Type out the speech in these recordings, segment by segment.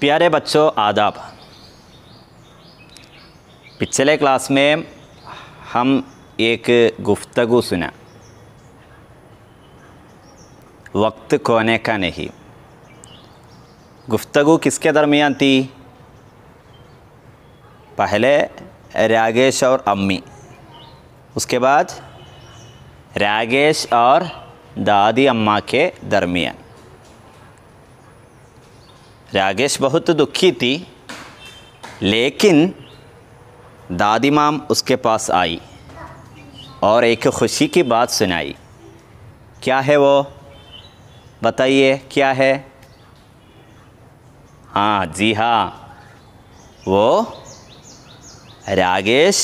प्यारे बच्चों आदाब पिछले क्लास में हम एक गुफ्तगु सुना वक्त कोने का नहीं गुफ्तगु किसके दरमियान थी पहले रागेश और अम्मी उसके बाद रागेश और दादी अम्मा के दरमियान रागेश बहुत दुखी थी लेकिन दादी माम उसके पास आई और एक खुशी की बात सुनाई क्या है वो बताइए क्या है हाँ जी हाँ वो रागेश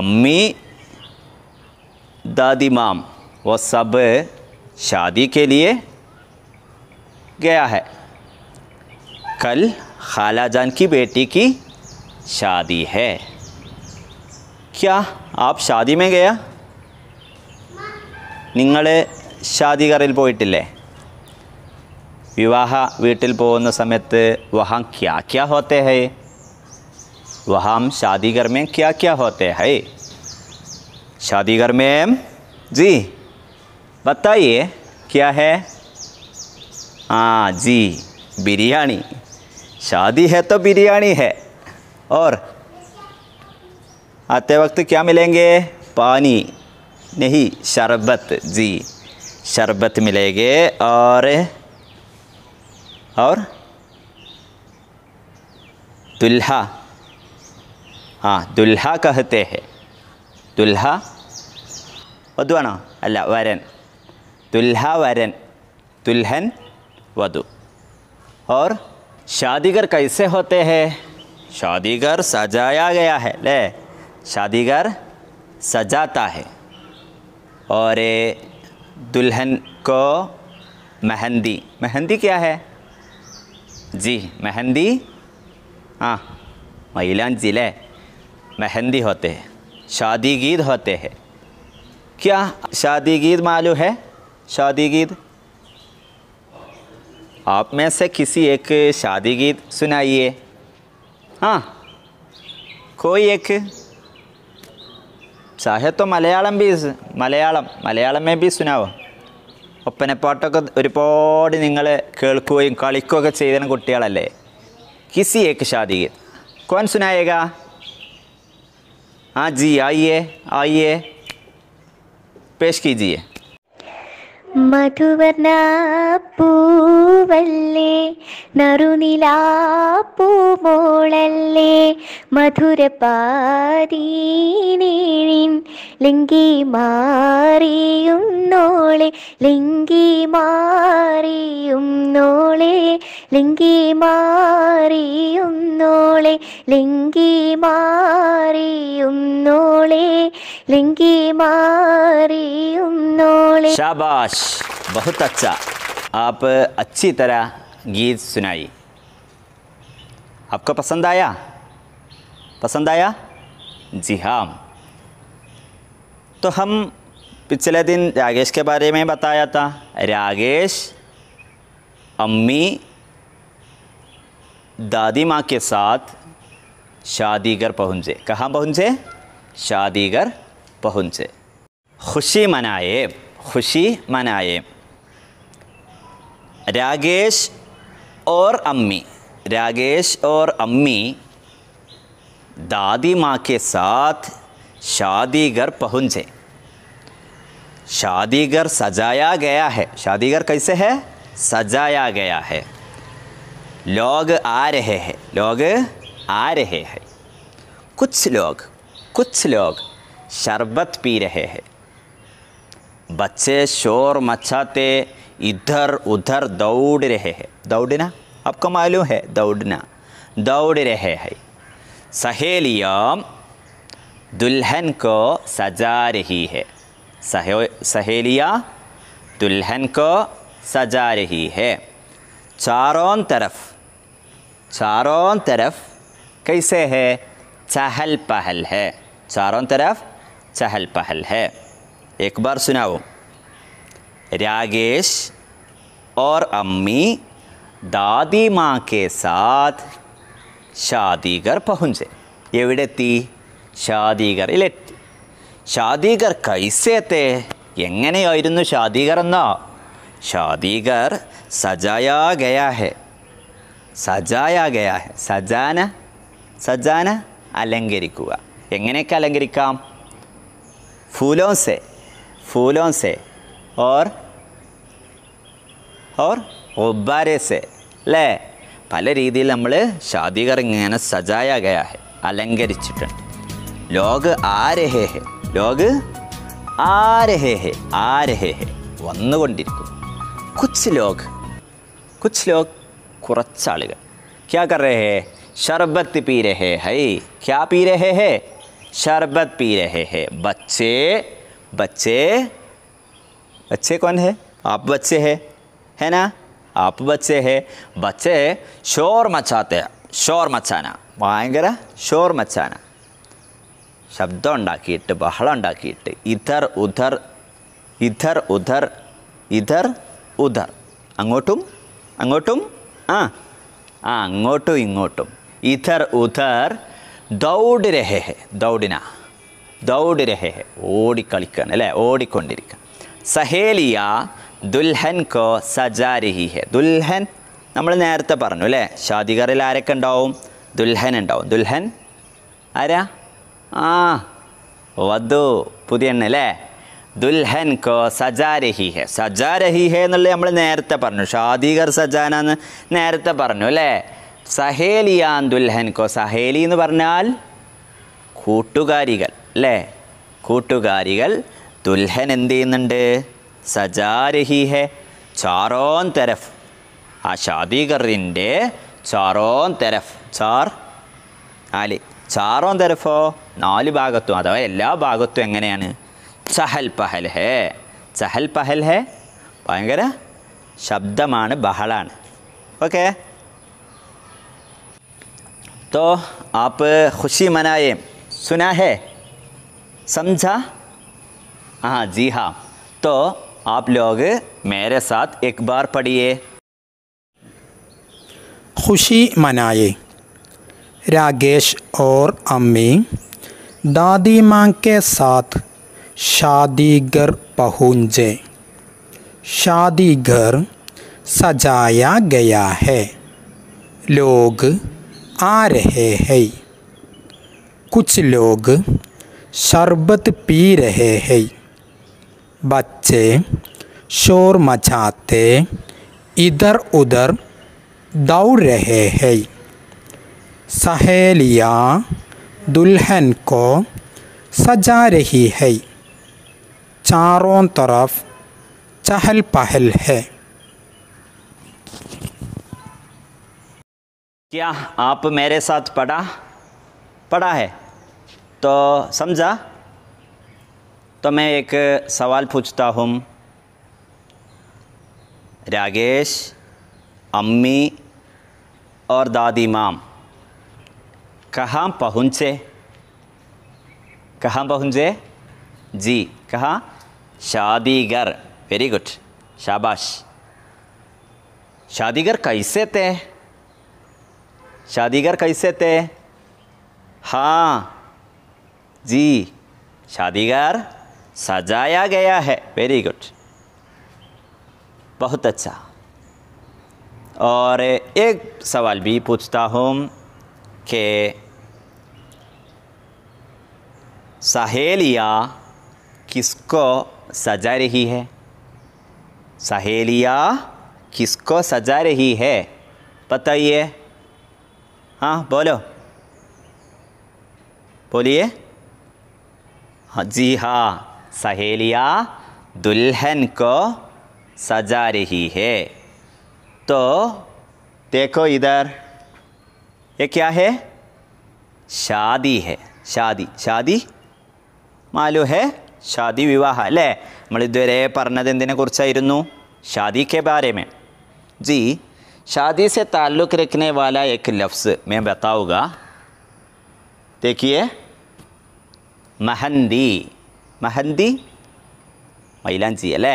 अम्मी दादी माम वो सब शादी के लिए गया है कल खाला जान की बेटी की शादी है क्या आप शादी में गया നിങ്ങൾ ഷാദി കറിൽ പോയിട്ടില്ലേ വിവാഹ വീട്ടിൽ പോകുന്ന സമയത്ത് വഹാം ക്യാ ക്യാ ഹോത്തെ ഹൈ വഹാം ഷാദി ഘർ മേ ക്യാ ക്യാ ഹോത്തെ ഹൈ ഷാദി ഘർ മേ जी बताइए क्या है हाँ जी बिरयानी शादी है तो बिरयानी है और आते वक्त क्या मिलेंगे पानी नहीं शरबत जी शरबत मिलेंगे और और दुल्हा हाँ दुल्हा कहते हैं दुल्हा ना अल वरन दुल्हा वरन दुल्हन वधु और शादीगर कैसे होते हैं शादीगर सजाया गया है ले शादीगर सजाता है और दुल्हन को मेहंदी मेहंदी क्या है जी मेहंदी हाँ महिला ज़िले मेहंदी होते हैं शादी गीत होते हैं क्या शादी गीत मालूम है शादी गीत आप में से किसी एक शादी गीत सुनाइए हाँ कोई एक चाहे तो മലയാളം भी മലയാളം മലയാളം മേ ബി സുനാവോ ഒപ്പനപ്പാട്ടൊക്കെ ഒരുപാട് നിങ്ങൾ കേൾക്കുകയും കളിക്കുകയൊക്കെ ചെയ്തിരുന്ന കുട്ടികളല്ലേ കിസി ഏക്ക് ഷാദി ഗീത് കോൻ സുനായേക ആ ജി ആയിയേ ആയിയേ പേഷ് കീജിയേ മധുവർണപ്പൂവല്ലേ നറുനിലാപ്പൂമോളല്ലേ നറുനിലാ മധുര പാരീണീഴിൻ ലിംഗി മാറിയും നോളെ ലിംഗി മാറിയും നോളെ ലിംഗി മാറിയും നോളെ ലിംഗി മാറിയും നോളെ ലിംഗി മാറിയും നോളെ बहुत अच्छा आप अच्छी तरह गीत सुनाई आपको पसंद आया पसंद आया जी हाँ तो हम पिछले दिन रागेश के बारे में बताया था रागेश अम्मी दादी माँ के साथ शादीगर पहुँचे कहाँ पहुँचे शादीगर पहुँचे खुशी मनाए खुशी मनाए रागेश और अम्मी रागेश और अम्मी दादी माँ के साथ शादी घर पहुँचे शादी घर सजाया गया है शादी घर कैसे है सजाया गया है लोग आ रहे हैं लोग आ रहे हैं कुछ लोग कुछ लोग शरबत पी रहे हैं बच्चे शोर मचाते इधर उधर दौड़ रहे हैं दौड़ना आपको मालूम है दौड़ना दौड़ रहे हैं सहेलियाँ दुल्हन को सजा रही है सहेलियाँ दुल्हन को सजा रही है चारों तरफ चारों तरफ कैसे है चहल पहल है चारों तरफ चहल पहल है एक बार सुनाओ रागेश और अम्मी दादी माँ के साथ ഷാദീഗർ പഹുഞ്ചെ എവിടെത്തി ഷാദീഗറിലെത്തി ഷാദീഗർ കൈസേത്തെ എങ്ങനെയായിരുന്നു ഷാദീഗർ എന്നോ ഷാദീഗർ സജായാ ഗയാ ഹെ സജായാ ഗയാ ഹെ സജാന സജാന അലങ്കരിക്കുക എങ്ങനെയൊക്കെ അലങ്കരിക്കാം ഫൂലോസെ फूलों से और ഓർ ഒബാരേസെ അല്ലേ പല രീതിയിൽ നമ്മൾ ഷാദികർ ഇങ്ങനെ സജായാകയാ ഹെ അലങ്കരിച്ചിട്ടുണ്ട് ലോക് ആരഹേ ഹെ ലോക് ആരഹേ ഹെ ആരഹേ ഹെ വന്നുകൊണ്ടിരിക്കും കുച്ച് ലോക് കുച്ച് ലോക് കുറച്ചാളുകൾ ക്യാ കർ രഹേ ഹെ ഷർബത്ത് പീ രഹേ ഹൈ ക്യാ പീ രഹേ ഹെ ഷർബത്ത് പീ രഹേ ഹെ ബച്ചേ बच्चे बच्चे कौन है आप बच्चे है है ना आप बच्चे है बच्चे शोर मचाते हैं शोर मचाना भयंकर शोर मचाना शब्द उट बहल उट इधर उधर इधर उधर इधर उधर अंगोटू अंगोटू आ अंगोटू इंगोटू इधर उधर दौड़ रहे हैं दौड़ना ദൗഡ് രഹേ ഓടിക്കളിക്കാൻ അല്ലേ ഓടിക്കൊണ്ടിരിക്കുക സഹേലിയ ദുൽഹൻ കോ സജാരിഹിഹെ ദുൽഹൻ നമ്മൾ നേരത്തെ പറഞ്ഞു അല്ലേ ഷാദിഗറിൽ ആരൊക്കെ ഉണ്ടാവും ദുൽഹൻ ഉണ്ടാവും ദുൽഹൻ ആരാ ആ വധു പുതിയ എണ്ണ അല്ലേ ദുൽഹൻ കോ സജാരഹിഹെ സജാരഹിഹെ എന്നുള്ളത് നമ്മൾ നേരത്തെ പറഞ്ഞു ഷാദീഗർ സജാന എന്ന് നേരത്തെ പറഞ്ഞു അല്ലേ സഹേലിയാൻ ദുൽഹൻ കോ സഹേലി എന്ന് പറഞ്ഞാൽ കൂട്ടുകാരികൾ അല്ലേ കൂട്ടുകാരികൾ ദുൽഹൻ എന്ത് ചെയ്യുന്നുണ്ട് സജാരഹിഹെ ചാറോൻ തെരഫ് ആ ഷാദീകറിൻ്റെ ചാറോൻ തെരഫ് ചാർ ആലി ചാറോൻ തെരഫോ നാല് ഭാഗത്തും അഥവാ എല്ലാ ഭാഗത്തും എങ്ങനെയാണ് ചഹൽ പഹൽ ഹേ ചഹൽ പഹൽ ഹേ ഭയങ്കര ശബ്ദമാണ് ബഹളാണ് ഓക്കെ തോ ആപ്പ് ഖുഷി മനായേം സുനാഹേ समझा हाँ जी हाँ तो आप लोग मेरे साथ एक बार पढ़िए खुशी मनाए राकेश और अम्मी दादी माँ के साथ शादी घर पहुँचे शादी घर सजाया गया है लोग आ रहे हैं कुछ लोग शरबत पी रहे हैं बच्चे शोर मचाते इधर उधर दौड़ रहे हैं सहेलियाँ दुल्हन को सजा रही है चारों तरफ चहल पहल है क्या आप मेरे साथ पढ़ा पढ़ा है तो समझा तो मैं एक सवाल पूछता हूँ रागेश अम्मी और दादी माम कहाँ पहुँचे कहाँ पहुँचे जी कहाँ शादीगर वेरी गुड शाबाश शादीगर कैसे थे शादीगर कैसे थे हाँ जी शादीगार सजाया गया है वेरी गुड बहुत अच्छा और एक सवाल भी पूछता हूँ कि सहेलिया किसको सजा रही है सहेलिया किसको सजा रही है बताइए हाँ बोलो बोलिए हाँ, जी हाँ सहेलिया दुल्हन को सजा रही है तो देखो इधर ये क्या है शादी है शादी शादी मालूम है शादी विवाह അല്ലേ നമ്മളിതുവരെ പറഞ്ഞത് എന്തിനെക്കുറിച്ചായിരുന്നു शादी के बारे में जी शादी से ताल्लुक़ रखने वाला एक लफ्ज़ मैं बताऊँगा देखिए महंदी महंदी जी अल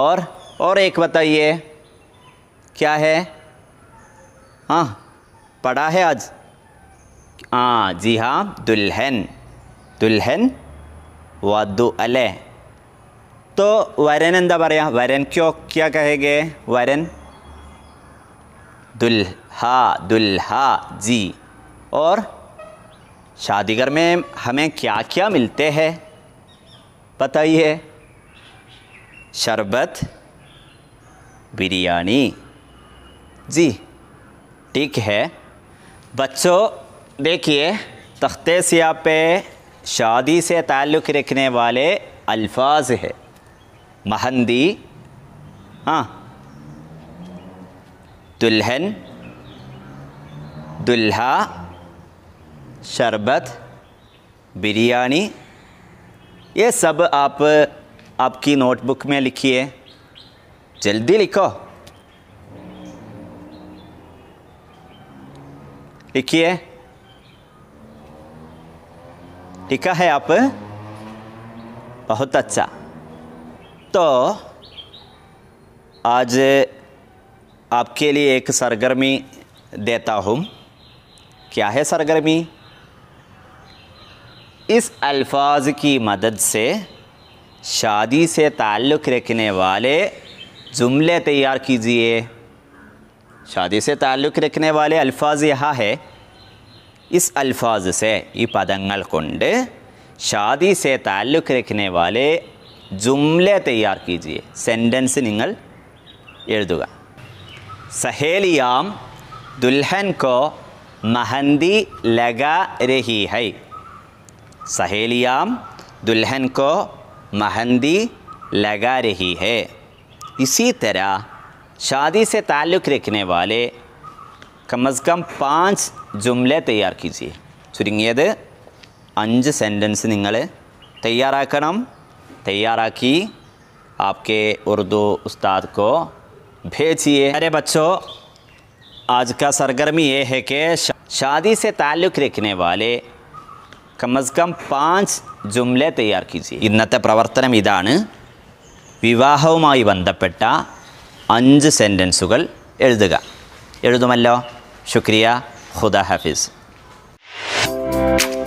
और और एक बताइए क्या है हाँ पढ़ा है आज हाँ जी हाँ दुल्हन दुल्हन वादु अल तो वरन अंदा പറയാ क्यों क्या ക്യാ കഹേഗേ വരൻ दुल्हा दुल्हा जी और शादी घर में हमें क्या क्या मिलते हैं पता ही है शरबत बिरयानी जी ठीक है बच्चों देखिए तख्ते सिया पे शादी से ताल्लुक़ रखने वाले अल्फाज है महंदी हाँ दुल्हन दुल्हा शरबत बिरयानी ये सब आप आपकी नोटबुक में लिखिए जल्दी लिखो लिखिए लिखा है आप बहुत अच्छा तो आज आपके लिए एक सरगर्मी देता हूँ क्या है सरगर्मी इस अल्फाज की मदद से शादी से ताल्लुक़ रखने वाले जुमले तैयार कीजिए शादी से ताल्लुक़ रखने वाले अल्फाज यहाँ है इस अल्फाज से ये पदंगल कुंड शादी से ताल्लुक़ रखने वाले जुमले तैयार कीजिए सेंटेंस നിങ്ങൾ എഴുതുക सहेलियाम दुल्हन को महंदी लगा रही है सहेलियाँ दुल्हन को मेहंदी लगा रही है इसी तरह शादी से ताल्लुक़ रखने वाले कम अज़ कम पाँच जुमले तैयार कीजिए ചുരുങ്ങിയത് അഞ്ച് സെൻറ്റൻസ് तैयार तैयार की आपके उर्दू ഉസ്താദ് को भेजिए अरे बच्चों आज का सरगर्मी ये है कि शादी से ताल्लुक़ रखने वाले കം അസ് കം പാഞ്ച് ജുംലെ തയ്യാർ കീജിയെ ഇന്നത്തെ പ്രവർത്തനം ഇതാണ് വിവാഹവുമായി ബന്ധപ്പെട്ട അഞ്ച് സെൻറ്റൻസുകൾ എഴുതുക എഴുതുമല്ലോ ശുക്രിയ ഹാഫിസ് Thank you.